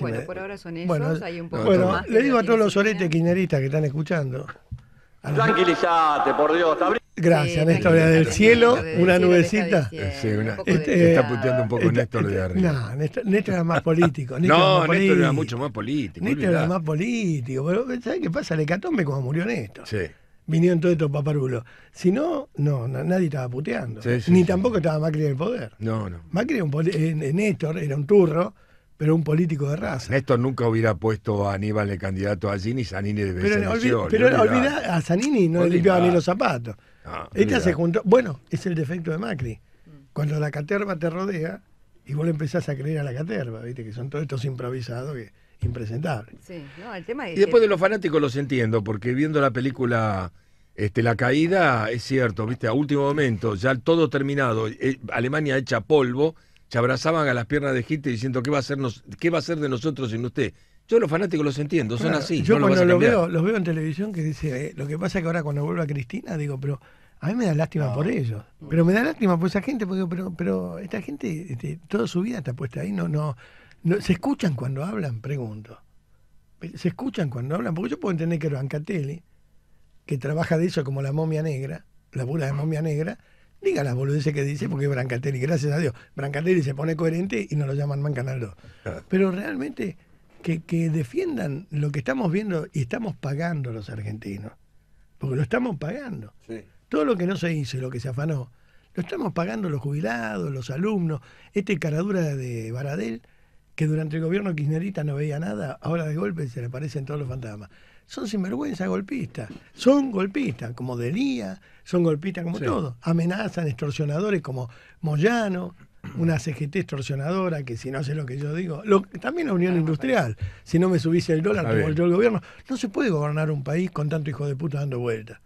bueno, por ahora son esos, bueno, hay un poco bueno, Le digo a todos los soletes quineristas que están escuchando. Tranquilizate, por Dios. Gracias, Néstor del cielo, una nubecita. Eh, sí, una, este, este está puteando un poco este, Néstor de arriba. No, Néstor, era más político. no, Néstor era mucho más político. Néstor era más político, pero ¿sabes qué pasa? Le catombe cuando murió Néstor. Sí. Vinieron todos estos paparulos. Si no, no, nadie estaba puteando. Ni tampoco estaba Macri en el poder. No, no. Macri era un político, eh, Néstor, era un turro pero un político de raza. Néstor nunca hubiera puesto a Aníbal de candidato allí, ni Sanini de Pero, pero a Zanini no le limpiaba ni los zapatos. Este bueno, es el defecto de Macri. Cuando la caterva te rodea y vos le empezás a creer a la caterva, ¿viste? Que son todos estos improvisados que impresentables. Sí, no, el tema es y después de los fanáticos los entiendo, porque viendo la película este, La Caída, es cierto, ¿viste? A último momento, ya todo terminado, eh, Alemania hecha polvo se abrazaban a las piernas de Hitler diciendo qué va a ser qué va a ser de nosotros sin usted. Yo los fanáticos los entiendo, son así. Yo cuando los veo, los veo en televisión que dice, eh, lo que pasa es que ahora cuando vuelva Cristina, digo, pero a mí me da lástima por ellos. Pero me da lástima por esa gente, porque pero, pero esta gente este, toda su vida está puesta ahí, no, no, no, se escuchan cuando hablan, pregunto. Se escuchan cuando hablan, porque yo puedo entender que Bancatelli, que trabaja de eso como la momia negra, la bula de momia negra, diga las boludeces que dice porque es Brancatelli, gracias a Dios. Brancatelli se pone coherente y no lo llaman mancanaldo ah. Pero realmente que, defiendan lo que estamos viendo y estamos pagando los argentinos. Porque lo estamos pagando. Todo lo que no se hizo lo que se afanó, lo estamos pagando los jubilados, los alumnos. Este caradura de Baradel que durante el gobierno kirchnerista no veía nada, ahora de golpe se le aparecen todos los fantasmas. Son sinvergüenza golpistas, son golpistas como Delía, son golpistas como todo todos. Amenazan extorsionadores como Moyano, una CGT extorsionadora que si no hace lo que yo digo, también la Unión ah, Industrial, si no me subiese el dólar, que volvió el gobierno. No se puede gobernar un país con tanto hijo de puta dando vueltas.